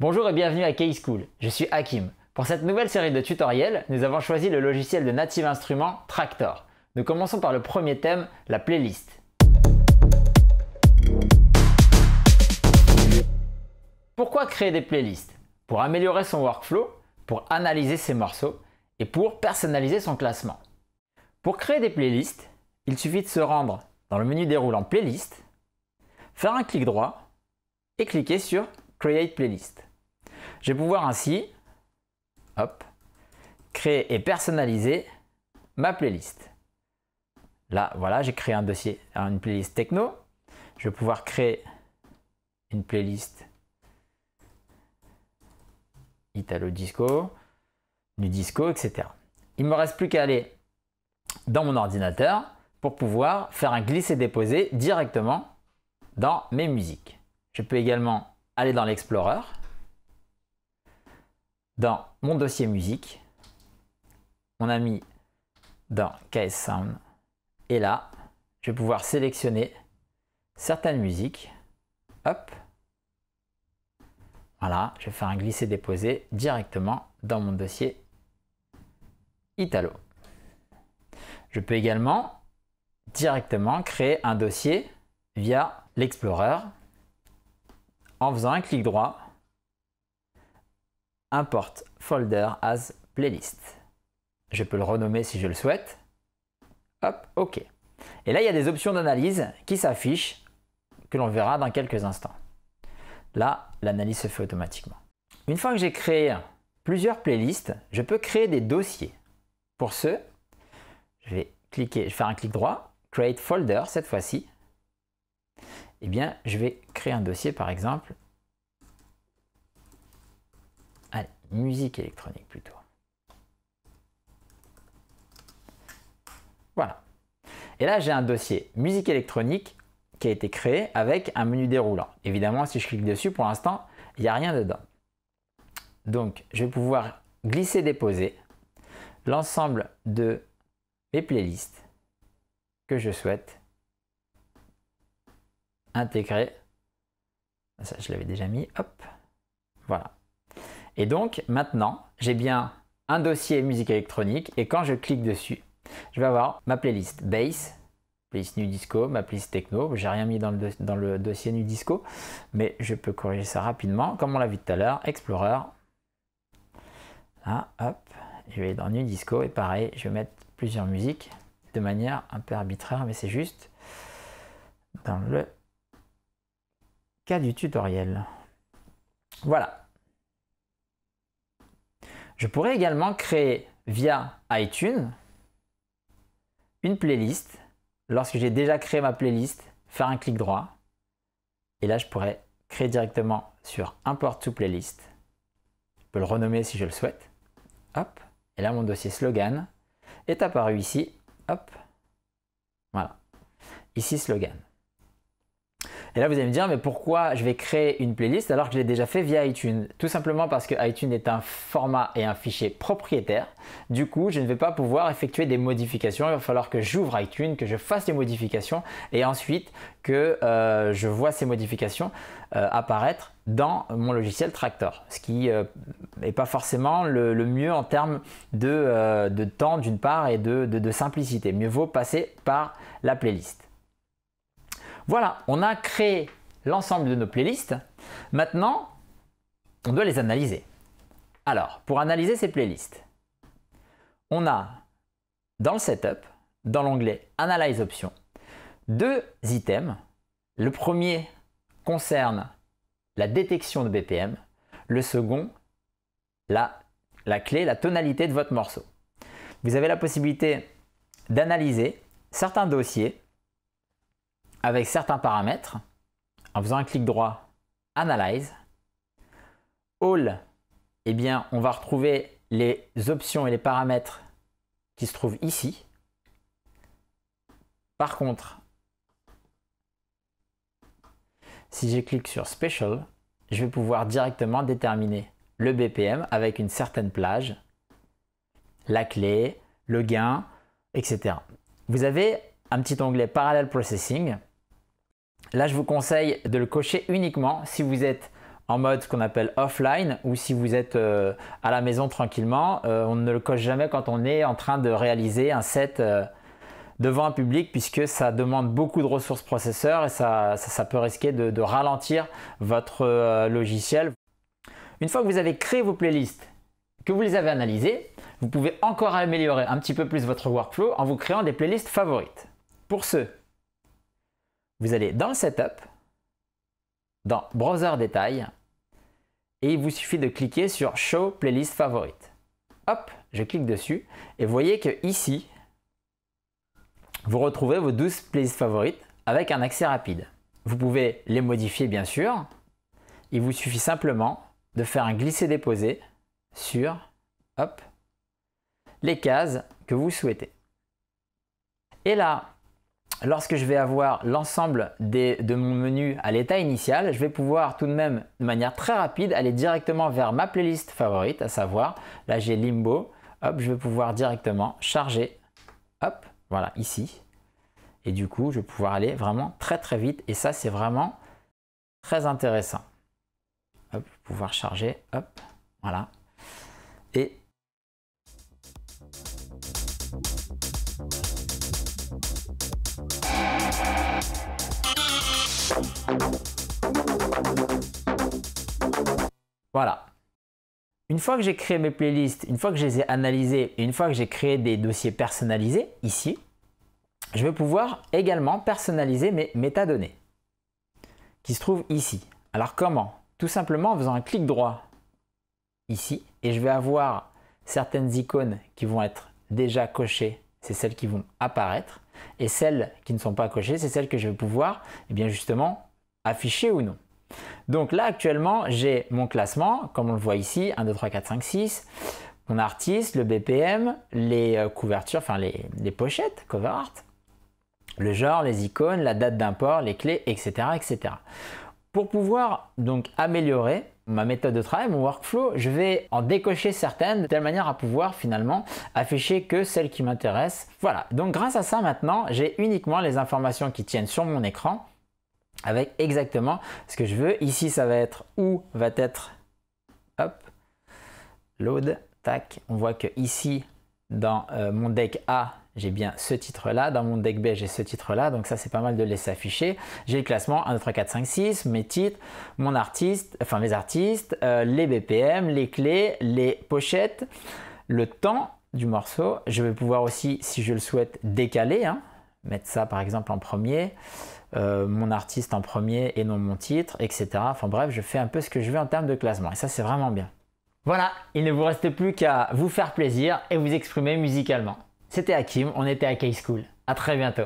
Bonjour et bienvenue à K-School, je suis Hakim. Pour cette nouvelle série de tutoriels, nous avons choisi le logiciel de Native Instruments Tractor. Nous commençons par le premier thème, la playlist. Pourquoi créer des playlists Pour améliorer son workflow, pour analyser ses morceaux et pour personnaliser son classement. Pour créer des playlists, il suffit de se rendre dans le menu déroulant Playlist, faire un clic droit et cliquer sur Create Playlist. Je vais pouvoir ainsi hop, créer et personnaliser ma playlist. Là, voilà, j'ai créé un dossier, une playlist techno. Je vais pouvoir créer une playlist Italo Disco, du disco, etc. Il me reste plus qu'à aller dans mon ordinateur pour pouvoir faire un glisser-déposer directement dans mes musiques. Je peux également aller dans l'Explorer dans mon dossier musique, on a mis dans KS Sound. Et là, je vais pouvoir sélectionner certaines musiques. Hop. Voilà, je vais faire un glisser-déposer directement dans mon dossier Italo. Je peux également directement créer un dossier via l'Explorer en faisant un clic droit import folder as playlist. Je peux le renommer si je le souhaite. Hop, OK. Et là, il y a des options d'analyse qui s'affichent, que l'on verra dans quelques instants. Là, l'analyse se fait automatiquement. Une fois que j'ai créé plusieurs playlists, je peux créer des dossiers. Pour ce, je vais cliquer, je vais faire un clic droit, Create Folder cette fois-ci. Eh bien, je vais créer un dossier, par exemple, musique électronique plutôt. Voilà. Et là, j'ai un dossier musique électronique qui a été créé avec un menu déroulant. Évidemment, si je clique dessus, pour l'instant, il n'y a rien dedans. Donc, je vais pouvoir glisser, déposer l'ensemble de mes playlists que je souhaite intégrer. Ça, je l'avais déjà mis. Hop. Voilà. Et donc maintenant, j'ai bien un dossier musique électronique et quand je clique dessus, je vais avoir ma playlist bass, playlist New disco, ma playlist techno. J'ai rien mis dans le, dossier nu disco, mais je peux corriger ça rapidement. Comme on l'a vu tout à l'heure, Explorer. Là, hein, hop, je vais dans nu disco et pareil, je vais mettre plusieurs musiques de manière un peu arbitraire, mais c'est juste dans le cas du tutoriel. Voilà, je pourrais également créer via iTunes une playlist. Lorsque j'ai déjà créé ma playlist, faire un clic droit. Et là, je pourrais créer directement sur Import to Playlist. Je peux le renommer si je le souhaite. Hop. Et là, mon dossier slogan est apparu ici. Hop. Voilà. Ici, slogan. Et là, vous allez me dire, mais pourquoi je vais créer une playlist alors que je l'ai déjà fait via iTunes Tout simplement parce que iTunes est un format et un fichier propriétaire. Du coup, je ne vais pas pouvoir effectuer des modifications. Il va falloir que j'ouvre iTunes, que je fasse des modifications et ensuite que euh, je vois ces modifications euh, apparaître dans mon logiciel Tractor, ce qui n'est euh, pas forcément le, mieux en termes de, temps d'une part et de simplicité. Mieux vaut passer par la playlist. Voilà, on a créé l'ensemble de nos playlists. Maintenant, on doit les analyser. Alors, pour analyser ces playlists, on a dans le setup, dans l'onglet Analyse Options, deux items. Le premier concerne la détection de BPM, le second, la, la clé, la tonalité de votre morceau. Vous avez la possibilité d'analyser certains dossiers avec certains paramètres en faisant un clic droit analyse, All, eh bien, on va retrouver les options et les paramètres qui se trouvent ici. Par contre, si je clique sur Special, je vais pouvoir directement déterminer le BPM avec une certaine plage, la clé, le gain, etc. Vous avez un petit onglet Parallel Processing Là, je vous conseille de le cocher uniquement si vous êtes en mode qu'on appelle offline ou si vous êtes euh, à la maison tranquillement. Euh, on ne le coche jamais quand on est en train de réaliser un set euh, devant un public puisque ça demande beaucoup de ressources processeurs et ça, peut risquer de, de ralentir votre logiciel. Une fois que vous avez créé vos playlists, que vous les avez analysées, vous pouvez encore améliorer un petit peu plus votre workflow en vous créant des playlists favorites. Pour ceux vous allez dans le setup, dans Browser détail, et il vous suffit de cliquer sur Show playlist favorite. Hop, je clique dessus et vous voyez que ici, vous retrouvez vos 12 playlists favorites avec un accès rapide. Vous pouvez les modifier bien sûr. Il vous suffit simplement de faire un glisser-déposer sur hop, les cases que vous souhaitez. Et là, lorsque je vais avoir l'ensemble de mon menu à l'état initial, je vais pouvoir tout de même, de manière très rapide, aller directement vers ma playlist favorite, à savoir, là j'ai Limbo, hop, je vais pouvoir directement charger, hop, voilà, ici. Et du coup, je vais pouvoir aller vraiment très très vite, et ça c'est vraiment très intéressant. Hop, pouvoir charger, hop, voilà. Voilà. Une fois que j'ai créé mes playlists, une fois que je les ai analysées une fois que j'ai créé des dossiers personnalisés, ici, je vais pouvoir également personnaliser mes métadonnées qui se trouvent ici. Alors comment Tout simplement en faisant un clic droit ici et je vais avoir certaines icônes qui vont être déjà cochées, c'est celles qui vont apparaître et celles qui ne sont pas cochées, c'est celles que je vais pouvoir et eh bien justement affiché ou non. Donc là actuellement j'ai mon classement, comme on le voit ici, 1, 2, 3, 4, 5, 6, mon artiste, le BPM, les euh, couvertures, enfin les, pochettes, cover art, le genre, les icônes, la date d'import, les clés, etc. etc. Pour pouvoir donc améliorer ma méthode de travail, mon workflow, je vais en décocher certaines de telle manière à pouvoir finalement afficher que celles qui m'intéressent. Voilà, donc grâce à ça maintenant, j'ai uniquement les informations qui tiennent sur mon écran avec exactement ce que je veux. Ici, ça va être où va être, hop, load, tac. On voit que ici, dans euh, mon deck A, j'ai bien ce titre-là. Dans mon deck B, j'ai ce titre-là. Donc ça, c'est pas mal de laisser afficher. J'ai le classement 1, 2, 3, 4, 5, 6, mes titres, mon artiste, enfin mes artistes, euh, les BPM, les clés, les pochettes, le temps du morceau. Je vais pouvoir aussi, si je le souhaite, décaler. Hein mettre ça par exemple en premier, euh, mon artiste en premier et non mon titre, etc. Enfin bref, je fais un peu ce que je veux en termes de classement et ça c'est vraiment bien. Voilà, il ne vous reste plus qu'à vous faire plaisir et vous exprimer musicalement. C'était Hakim, on était à K-School. A très bientôt.